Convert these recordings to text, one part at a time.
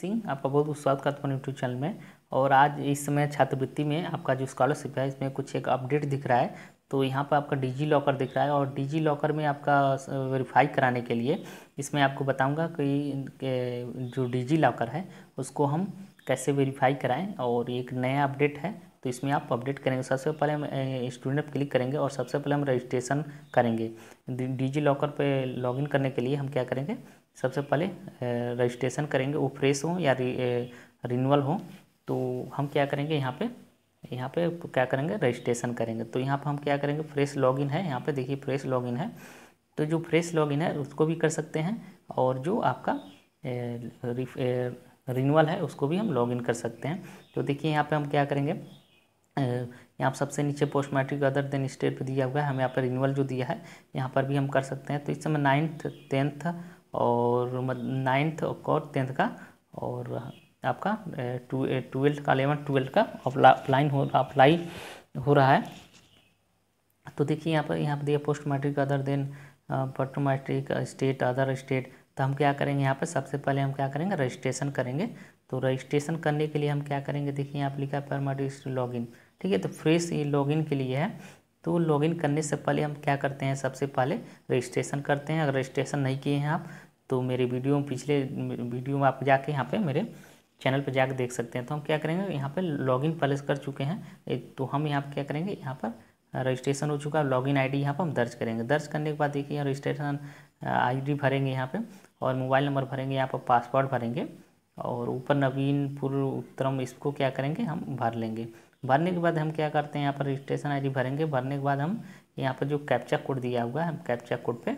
सिंह आपका बहुत बहुत स्वागत करता हूँ यूट्यूब चैनल में और आज इस समय छात्रवृत्ति में आपका जो स्कॉलरशिप है इसमें कुछ एक अपडेट दिख रहा है तो यहाँ पर आपका डिजी लॉकर दिख रहा है और डिजी लॉकर में आपका वेरीफाई कराने के लिए इसमें आपको बताऊँगा कि जो डिजी लॉकर है उसको हम कैसे वेरीफाई कराएँ और एक नया अपडेट है तो इसमें आप अपडेट करेंगे सबसे पहले हम स्टूडेंट क्लिक करेंगे और सबसे पहले हम रजिस्ट्रेशन करेंगे डिजी लॉकर पर लॉगिन करने के लिए हम क्या करेंगे सबसे पहले रजिस्ट्रेशन करेंगे वो फ्रेश हो या रिन्यूअल हो तो हम क्या करेंगे यहाँ पे यहाँ पे क्या करेंगे रजिस्ट्रेशन करेंगे तो यहाँ पे हम क्या करेंगे फ्रेश लॉगिन है यहाँ पे देखिए फ्रेश लॉगिन है तो जो फ्रेश लॉगिन है उसको भी कर सकते हैं और जो आपका रिन्यूअल है उसको भी हम लॉगिन कर सकते हैं तो देखिए यहाँ पर हम क्या करेंगे यहाँ पर सबसे नीचे post matric other than state पर दिया हुआ है हमें यहाँ पर रिन्यूअल जो दिया है यहाँ पर भी हम कर सकते हैं तो इस समय नाइन्थ टेंथ और नाइन्थ और टेंथ का और आपका टू ट्वेल्थ का अलेवन ट्वेल्थ का अप्लाइन हो अप्लाई हो रहा है तो देखिए यहाँ पर यहाँ पर दिया post matric other than post matric state other state तो हम क्या करेंगे यहाँ पर सबसे पहले हम क्या करेंगे रजिस्ट्रेशन करेंगे तो रजिस्ट्रेशन करने के लिए हम क्या करेंगे देखिए यहाँ पर लिखा है परमाटिक लॉगिन ठीक है तो फ्रेश ये लॉगिन के लिए है तो लॉगिन करने से पहले हम क्या करते हैं सबसे पहले रजिस्ट्रेशन करते हैं अगर रजिस्ट्रेशन नहीं किए हैं आप तो मेरे वीडियो में पिछले वीडियो में आप जाके यहाँ पे मेरे चैनल पर जाके देख सकते हैं तो हम क्या करेंगे यहाँ पे लॉगिन पहले कर चुके हैं तो हम यहाँ पर क्या करेंगे यहाँ पर रजिस्ट्रेशन हो चुका है लॉगिन इन यहाँ पर हम दर्ज करेंगे दर्ज करने के बाद देखिए यहाँ रजिस्ट्रेशन आई भरेंगे यहाँ पर और मोबाइल नंबर भरेंगे यहाँ पर पासवर्ड भरेंगे और ऊपर नवीन पूर्व उत्तरम इसको क्या करेंगे हम भर लेंगे भरने के बाद हम क्या करते हैं यहाँ पर रजिस्ट्रेशन आईडी भरेंगे भरने के बाद हम यहाँ पर जो कैप्चा कोड दिया हुआ है हम कैप्चा कोड पे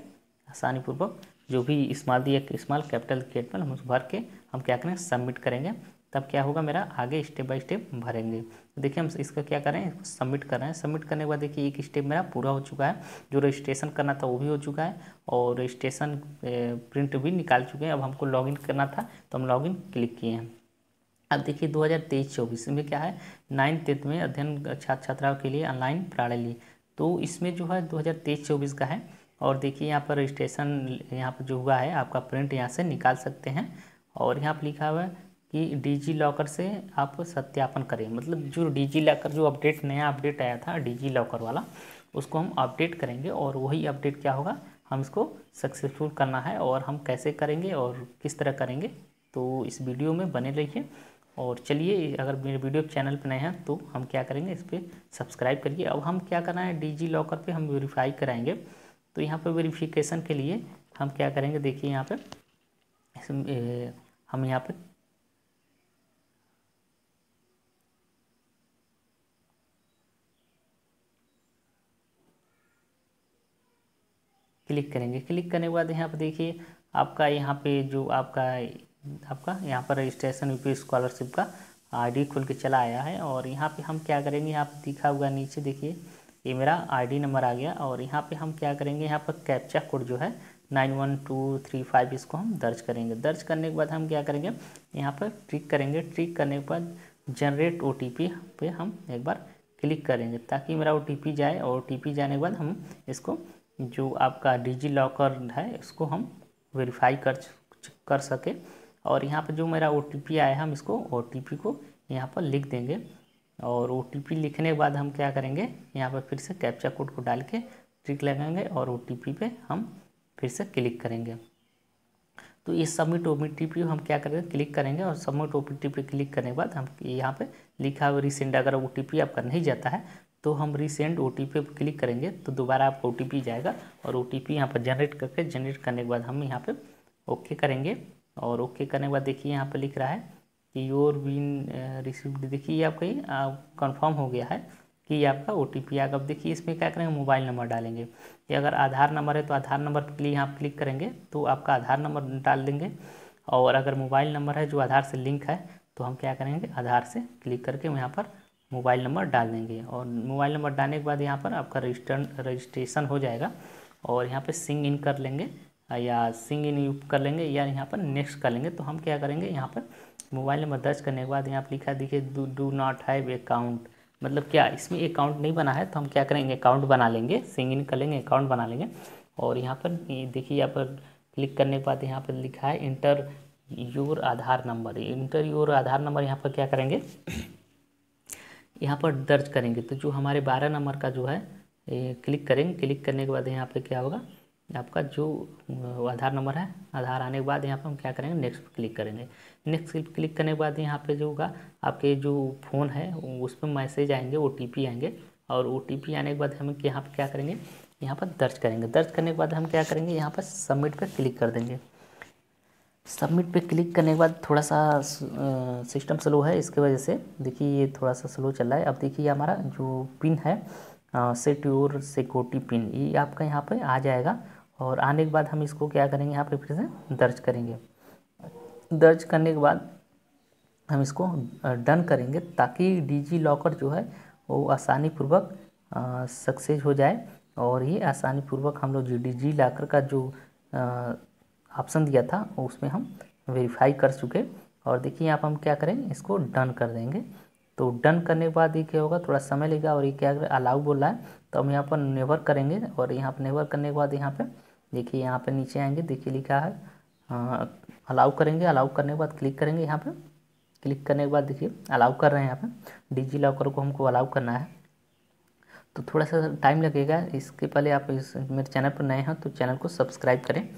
आसानीपूर्वक जो भी इस्माल दिया स्मॉल कैपिटल पर हम उसको भर के हम क्या करें सबमिट करेंगे तब क्या होगा मेरा आगे स्टेप बाय स्टेप भरेंगे तो देखिए हम इसका क्या करें इसको सबमिट कर रहे हैं सबमिट करने के बाद देखिए एक स्टेप मेरा पूरा हो चुका है जो रजिस्ट्रेशन करना था वो भी हो चुका है और रजिस्ट्रेशन प्रिंट भी निकाल चुके हैं अब हमको लॉगिन करना था तो हम लॉगिन क्लिक किए हैं अब देखिए तेईस चौबीस में क्या है नाइन टेंथ में अध्ययन छात्र छात्राओं के लिए ऑनलाइन प्रणाली तो इसमें जो है तेईस चौबीस का है और देखिए यहाँ पर रजिस्ट्रेशन यहाँ पर जो हुआ है आपका प्रिंट यहाँ से निकाल सकते हैं और यहाँ पर लिखा हुआ है कि डिजी लॉकर से आप सत्यापन करें मतलब जो डिजी लॉकर जो अपडेट नया अपडेट आया था डिजी लॉकर वाला उसको हम अपडेट करेंगे और वही अपडेट क्या होगा हम इसको सक्सेसफुल करना है और हम कैसे करेंगे और किस तरह करेंगे तो इस वीडियो में बने रहिए और चलिए अगर मेरे वीडियो चैनल पर नए हैं तो हम क्या करेंगे इस पर सब्सक्राइब करिए अब हम क्या करना है डिजी लॉकर पर हम वेरीफाई कराएंगे तो यहाँ पर वेरिफिकेशन के लिए हम क्या करेंगे देखिए यहाँ पर हम यहाँ पर क्लिक करेंगे क्लिक करने के बाद यहाँ पर देखिए आपका यहाँ पे जो आपका आपका यहाँ पर रजिस्ट्रेशन यूपी स्कॉलरशिप का आईडी खुल के चला आया है और यहाँ पे हम क्या करेंगे यहाँ पर दिखा हुआ नीचे देखिए ये मेरा आईडी नंबर आ गया और यहाँ पे हम क्या करेंगे यहाँ पर कैप्चा कोड जो है nine one two three five इसको हम दर्ज करेंगे दर्ज करने के बाद हम क्या करेंगे यहाँ पर ट्रिक करेंगे ट्रिक करने के बाद जनरेट ओ पे हम एक बार क्लिक करेंगे ताकि मेरा ओ जाए और ओ जाने के बाद हम इसको जो आपका डिजी लॉकर है उसको हम वेरीफाई कर कर सके और यहाँ पर जो मेरा ओ आया हम इसको ओ को यहाँ पर लिख देंगे और ओ लिखने के बाद हम क्या करेंगे यहाँ पर फिर से कैप्चा कोड को डाल के ट्रिक लगाएंगे और ओ पे हम फिर से क्लिक करेंगे तो ये सबमिट ओ पी हम क्या करेंगे क्लिक करेंगे और सबमिट ओ पी पे क्लिक करने के बाद हम यहाँ पे लिखा हुआ रिसेंड अगर ओ आपका नहीं जाता है तो हम रिसेंड ओ टी पे क्लिक करेंगे तो दोबारा आपका ओ टी पी जाएगा और ओ टी पी यहाँ पर जनरेट करके जनरेट करने के बाद हम यहाँ पर ओके करेंगे और ओके करने के बाद देखिए यहाँ पर लिख रहा है कि योर बीन रिसीव्ड देखिए ये आपका ये कन्फर्म uh, हो गया है कि ये आपका ओ टी पी आएगा अब देखिए इसमें क्या करेंगे मोबाइल नंबर डालेंगे ये अगर आधार नंबर है तो आधार नंबर के लिए यहाँ क्लिक करेंगे तो आपका आधार नंबर डाल देंगे और अगर मोबाइल नंबर है जो आधार से लिंक है तो हम क्या करेंगे आधार से क्लिक करके यहाँ पर मोबाइल नंबर डाल देंगे और मोबाइल नंबर डालने के बाद यहाँ पर आपका रजिस्टर रजिस्ट्रेशन हो जाएगा और यहाँ पर सिंग इन कर लेंगे या सिंग इन यू कर लेंगे या यहाँ पर नेक्स्ट कर लेंगे तो हम क्या करेंगे यहाँ पर मोबाइल नंबर दर्ज करने के बाद यहाँ पर लिखा देखिए डू नॉट हैव अकाउंट मतलब क्या इसमें अकाउंट नहीं बना है तो हम क्या करेंगे अकाउंट बना लेंगे सिंग इन कर लेंगे अकाउंट बना लेंगे और यहाँ पर देखिए यहाँ पर क्लिक करने के बाद यहाँ पर लिखा है enter your Aadhaar number enter your Aadhaar number यहाँ पर क्या करेंगे यहाँ पर दर्ज करेंगे तो जो हमारे बारह नंबर का जो है क्लिक करेंगे क्लिक करने के बाद यहाँ पर क्या होगा आपका जो आधार नंबर है आधार आने के बाद यहाँ पर हम क्या करेंगे नेक्स्ट पर क्लिक करेंगे नेक्स्ट क्लिक करने के बाद यहाँ पे जो होगा आपके जो फ़ोन है उस पर मैसेज आएंगे ओ आएंगे और ओ आने के बाद हम यहाँ पर क्या करेंगे यहाँ पर दर्ज करेंगे दर्ज करने के बाद हम क्या करेंगे यहाँ पर सबमिट पर क्लिक कर देंगे सबमिट पे क्लिक करने के बाद थोड़ा सा सिस्टम स्लो है इसके वजह से देखिए ये थोड़ा सा स्लो चल रहा है अब देखिए हमारा जो पिन है सेट योर सिक्योरिटी पिन ये आपका यहाँ पे आ जाएगा और आने के बाद हम इसको क्या करेंगे यहाँ पे फिर से दर्ज करेंगे दर्ज करने के बाद हम इसको डन करेंगे ताकि डिजी लॉकर जो है वो आसानी पूर्वक सक्सेस हो जाए और ये आसानी पूर्वक हम लोग डिजी लॉकर का जो ऑप्शन दिया था उसमें हम वेरीफाई कर चुके और देखिए यहाँ पर हम क्या करें इसको डन कर देंगे तो डन करने के बाद ये क्या होगा थोड़ा समय लेगा और ये क्या अलाउ बोल रहा है तो हम यहाँ पर नेवर करेंगे और यहाँ पर नेवर करने के बाद यहाँ पर देखिए यहाँ पर नीचे आएंगे देखिए लिखा है अलाउ हाँ, करेंगे अलाउ करने के बाद क्लिक करेंगे यहाँ पर क्लिक करने के बाद देखिए अलाउ कर रहे हैं यहाँ पर डिजी लॉकर को हमको अलाउ करना है तो थोड़ा सा टाइम लगेगा इसके पहले आप इस मेरे चैनल पर नए हैं तो चैनल को सब्सक्राइब करें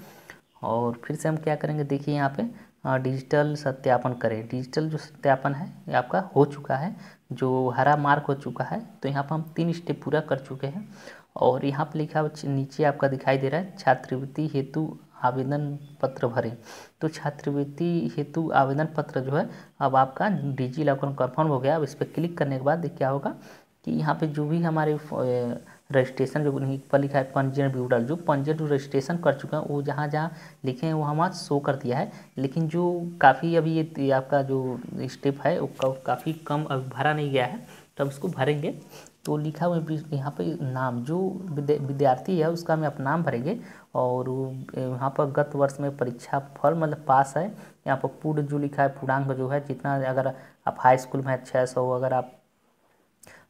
और फिर से हम क्या करेंगे देखिए यहाँ पे डिजिटल हाँ, सत्यापन करें डिजिटल जो सत्यापन है ये आपका हो चुका है जो हरा मार्क हो चुका है तो यहाँ पर हम तीन स्टेप पूरा कर चुके हैं और यहाँ पर लिखा नीचे आपका दिखाई दे रहा है छात्रवृत्ति हेतु आवेदन पत्र भरें तो छात्रवृत्ति हेतु आवेदन पत्र जो है अब आपका डिजी लॉकर कन्फर्म हो गया अब इस पर क्लिक करने के बाद क्या होगा कि यहाँ पे जो भी हमारे रजिस्ट्रेशन जो पर लिखा है पंजीयन ब्यूडल जो पंजीयन जो रजिस्ट्रेशन कर चुके हैं वो जहाँ जहाँ लिखे हैं वो हमारा शो कर दिया है लेकिन जो काफ़ी अभी ये आपका जो स्टेप है वो काफ़ी कम अब भरा नहीं गया है तो अब इसको भरेंगे तो लिखा हुआ यहाँ पर नाम जो विद्यार्थी है उसका हम आप नाम भरेंगे और यहाँ पर गत वर्ष में परीक्षा फल मतलब पास है यहाँ पर पूर्ण जो लिखा है पूर्णांक जो है जितना अगर आप हाई स्कूल में है छः सौ अगर आप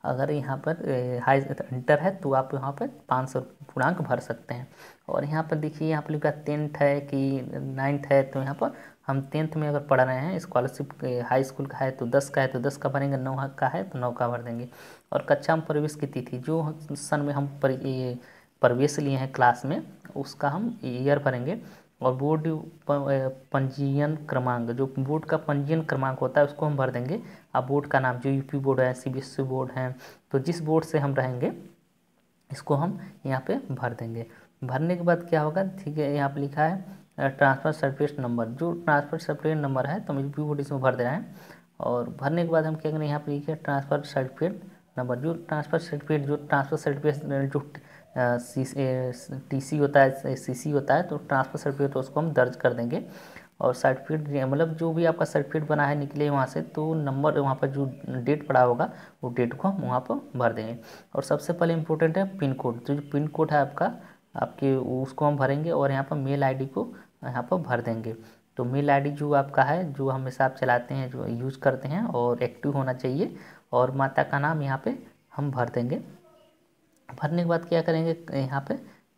अगर यहाँ पर हाई इंटर है तो आप यहाँ पर पाँच सौ पूर्णांक भर सकते हैं और यहाँ पर देखिए यहाँ पर लिखा टेंथ है कि नाइन्थ है तो यहाँ पर हम टेंथ में अगर पढ़ रहे हैं स्कॉलरशिप हाई स्कूल का है तो दस का है तो दस का भरेंगे नौ का है तो नौ का भर देंगे और कक्षा में प्रवेश की तिथि जो सन में हम प्रवेश लिए हैं क्लास में उसका हम ईयर भरेंगे और बोर्ड पंजीयन क्रमांक जो बोर्ड का पंजीयन क्रमांक होता है उसको हम भर देंगे आप बोर्ड का नाम जो यूपी बोर्ड है सीबीएसई बोर्ड है तो जिस बोर्ड से हम रहेंगे इसको हम यहाँ पे भर देंगे भरने के बाद क्या होगा ठीक है यहाँ पर लिखा है ट्रांसफ़र सर्टिफिकेट नंबर जो ट्रांसफ़र सर्टिफिकेट नंबर है तो हम यू बोर्ड इसमें भर दे रहे हैं और भरने के बाद हम क्या करेंगे यहाँ पर लिखे ट्रांसफ़र सर्टिफिकेट नंबर जो ट्रांसफ़र सर्टिफिकेट जो ट्रांसफ़र सर्टिफिकेट जो टी सी होता है सी सी होता है तो ट्रांसफर सर्टिफिकेट तो उसको हम दर्ज कर देंगे और सर्टिफिकेट मतलब जो भी आपका सर्टिफिकेट बना है निकले वहाँ से तो नंबर वहाँ पर जो डेट पड़ा होगा वो डेट को हम वहाँ पर भर देंगे और सबसे पहले इम्पोर्टेंट है पिन कोड तो जो पिन कोड है आपका आपके उसको हम भरेंगे और यहाँ पर मेल आईडी को यहाँ पर भर देंगे तो मेल आईडी जो आपका है जो हमेशा आप चलाते हैं जो यूज़ करते हैं और एक्टिव होना चाहिए और माता का नाम यहाँ पर हम भर देंगे भरने के बाद क्या करेंगे यहाँ पे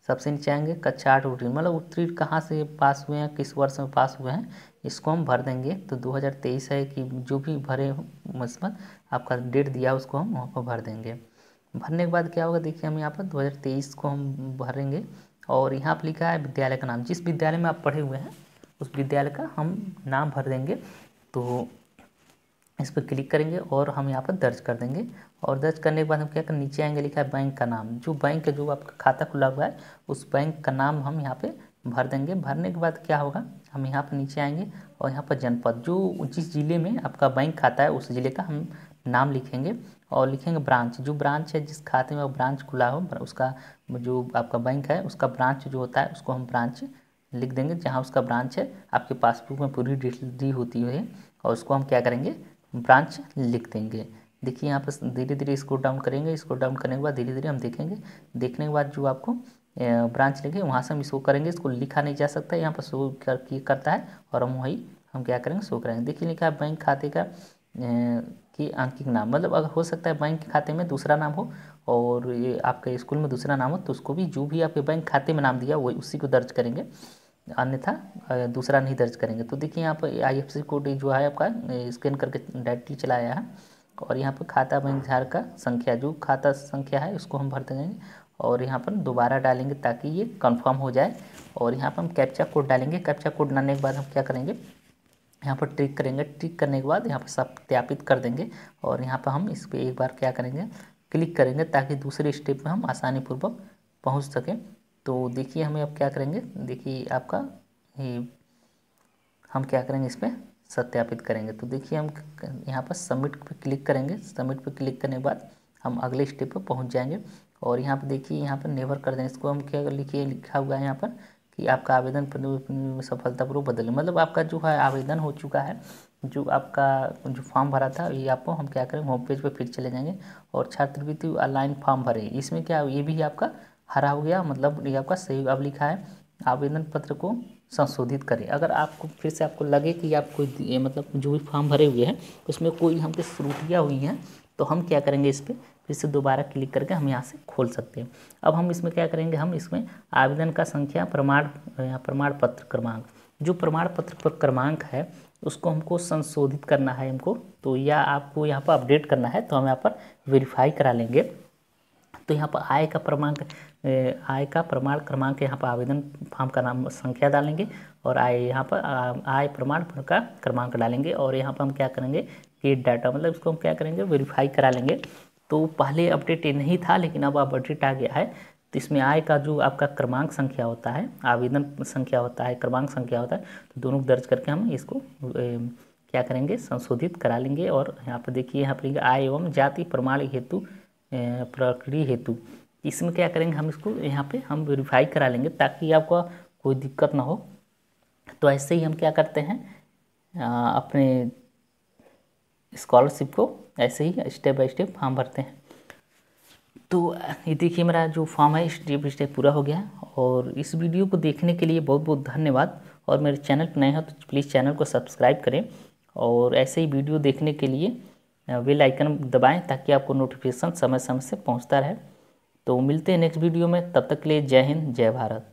सबसे नीचे आएंगे कक्षा आठ उत्तीर्ण मतलब उत्तीर्ण कहाँ से पास हुए हैं किस वर्ष में पास हुए हैं इसको हम भर देंगे तो 2023 है कि जो भी भरे मसमत आपका डेट दिया उसको हम वहाँ पर भर देंगे भरने के बाद क्या होगा देखिए हम यहाँ पर 2023 को हम भरेंगे और यहाँ पर लिखा है विद्यालय का नाम जिस विद्यालय में आप पढ़े हुए हैं उस विद्यालय का हम नाम भर देंगे तो इस पर क्लिक करेंगे और हम यहाँ पर दर्ज कर देंगे और दर्ज करने के बाद हम क्या कर नीचे आएंगे लिखा है बैंक का नाम जो बैंक का जो आपका खाता खुला हुआ है उस बैंक का नाम हम यहाँ पे भर देंगे भरने के बाद क्या होगा हम यहाँ पर नीचे आएंगे और यहाँ पर जनपद जो जिस ज़िले में आपका बैंक खाता है उस ज़िले का हम नाम लिखेंगे और लिखेंगे ब्रांच जो ब्रांच है जिस खाते में वो ब्रांच खुला हो उसका जो आपका बैंक है उसका ब्रांच जो होता है उसको हम ब्रांच लिख देंगे जहाँ उसका ब्रांच है आपके पासबुक में पूरी डिटेल दी होती है और उसको हम क्या करेंगे ब्रांच लिख देंगे देखिए यहाँ पर धीरे धीरे इसको डाउन करेंगे इसको डाउन करने के बाद धीरे धीरे हम देखेंगे देखने के बाद जो आपको ब्रांच लेंगे वहाँ से हम इसको करेंगे इसको लिखा नहीं जा सकता यहाँ पर शो कर, करता है और हम वही हम क्या करेंगे शो करेंगे देखिए लिखा है बैंक खाते का कि आंकिक नाम मतलब अगर हो सकता है बैंक के खाते में दूसरा नाम हो और ये आपके स्कूल में दूसरा नाम हो तो उसको भी जो भी आपके बैंक खाते में नाम दिया वही उसी को दर्ज करेंगे अन्यथा दूसरा नहीं दर्ज करेंगे तो देखिए यहाँ पर आई एफ सी कोड जो है आपका स्कैन करके डायरेक्टली चलाया है और यहाँ पर खाता बैंक झार का संख्या जो खाता संख्या है उसको हम भर देंगे और यहाँ पर दोबारा डालेंगे ताकि ये कंफर्म हो जाए और यहाँ पर हम कैप्चा कोड डालेंगे कैप्चा कोड डालने के बाद हम क्या करेंगे यहाँ पर ट्रिक करेंगे ट्रिक करने के बाद यहाँ पर सत्यापित कर देंगे और यहाँ पर हम इस पर एक बार क्या करेंगे क्लिक करेंगे ताकि दूसरे स्टेप में हम आसानीपूर्वक पहुँच सकें तो देखिए हमें अब क्या करेंगे देखिए आपका ये हम क्या करेंगे इस पर सत्यापित करेंगे तो देखिए हम यहाँ पर सबमिट पर क्लिक करेंगे सबमिट पर क्लिक करने के बाद हम अगले स्टेप पर पहुँच जाएंगे और यहाँ पर देखिए यहाँ पर नेवर कर दें इसको हम क्या लिखिए लिखा हुआ है यहाँ पर कि आपका आवेदन सफलतापूर्वक बदले मतलब आपका जो है आवेदन हो चुका है जो आपका जो फॉर्म भरा था ये आपको हम क्या करेंगे होम पेज पर फिर चले जाएंगे और छात्रवृत्ति ऑनलाइन फॉर्म भरे इसमें क्या ये भी आपका हरा हो गया मतलब ये आपका सही अब लिखा है आवेदन पत्र को संशोधित करें अगर आपको फिर से आपको लगे कि आप कोई मतलब जो भी फॉर्म भरे हुए हैं उसमें कोई हमके त्रुटियाँ हुई हैं तो हम क्या करेंगे इस पर फिर से दोबारा क्लिक करके हम यहाँ से खोल सकते हैं अब हम इसमें क्या करेंगे हम इसमें आवेदन का संख्या प्रमाण प्रमाण पत्र क्रमांक जो प्रमाण पत्र पर क्रमांक है उसको हमको संशोधित करना है हमको तो या आपको यहाँ पर अपडेट करना है तो हम यहाँ पर वेरीफाई करा लेंगे तो यहाँ पर आय का प्रमाण आय का प्रमाण क्रमांक यहाँ पर आवेदन फॉर्म का नाम संख्या डालेंगे और आय यहाँ पर आय प्रमाण का क्रमांक डालेंगे और यहाँ पर हम क्या करेंगे कि डाटा मतलब इसको हम क्या करेंगे वेरीफाई करा लेंगे तो पहले अपडेट ये नहीं था लेकिन अब अपडेट आ गया है तो इसमें आय का जो आपका क्रमांक संख्या होता है आवेदन संख्या होता है क्रमांक संख्या होता है तो दोनों दर्ज करके हम इसको ए, क्या करेंगे संशोधित करा लेंगे और यहाँ पर देखिए यहाँ पर आय एवं जाति प्रमाण हेतु प्रक्रिया हेतु इसमें क्या करेंगे हम इसको यहाँ पे हम वेरीफाई करा लेंगे ताकि आपका कोई दिक्कत ना हो तो ऐसे ही हम क्या करते हैं आ, अपने स्कॉलरशिप को ऐसे ही स्टेप बाय स्टेप फॉर्म भरते हैं तो ये देखिए मेरा जो फॉर्म है स्टेप बाई स्टेप पूरा हो गया है और इस वीडियो को देखने के लिए बहुत बहुत धन्यवाद और मेरे चैनल पर नए हो तो प्लीज़ चैनल को सब्सक्राइब करें और ऐसे ही वीडियो देखने के लिए बेल आइकन दबाएं ताकि आपको नोटिफिकेशन समय समय से पहुंचता रहे तो मिलते हैं नेक्स्ट वीडियो में तब तक के लिए जय हिंद जय भारत